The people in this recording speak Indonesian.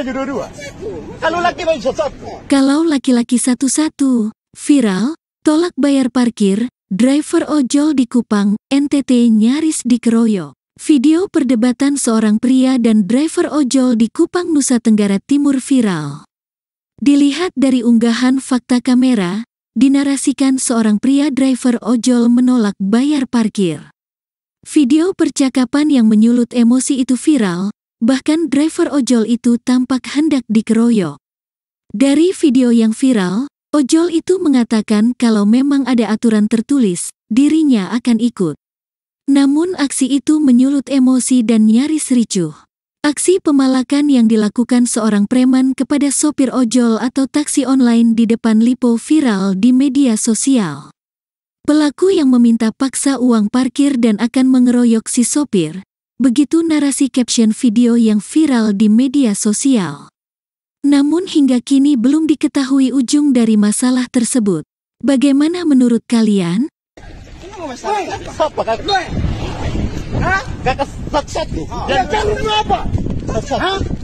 baju dua-dua. Kalau laki baju satu-satu. Kalau laki-laki satu-satu, viral, tolak bayar parkir, driver ojol di Kupang, NTT nyaris dikeroyok. Video perdebatan seorang pria dan driver ojol di Kupang, Nusa Tenggara Timur viral. Dilihat dari unggahan fakta kamera, dinarasikan seorang pria driver ojol menolak bayar parkir. Video percakapan yang menyulut emosi itu viral, Bahkan driver ojol itu tampak hendak dikeroyok. Dari video yang viral, ojol itu mengatakan kalau memang ada aturan tertulis, dirinya akan ikut. Namun aksi itu menyulut emosi dan nyaris ricuh. Aksi pemalakan yang dilakukan seorang preman kepada sopir ojol atau taksi online di depan Lipo viral di media sosial. Pelaku yang meminta paksa uang parkir dan akan mengeroyok si sopir, Begitu narasi caption video yang viral di media sosial. Namun hingga kini belum diketahui ujung dari masalah tersebut. Bagaimana menurut kalian? Ini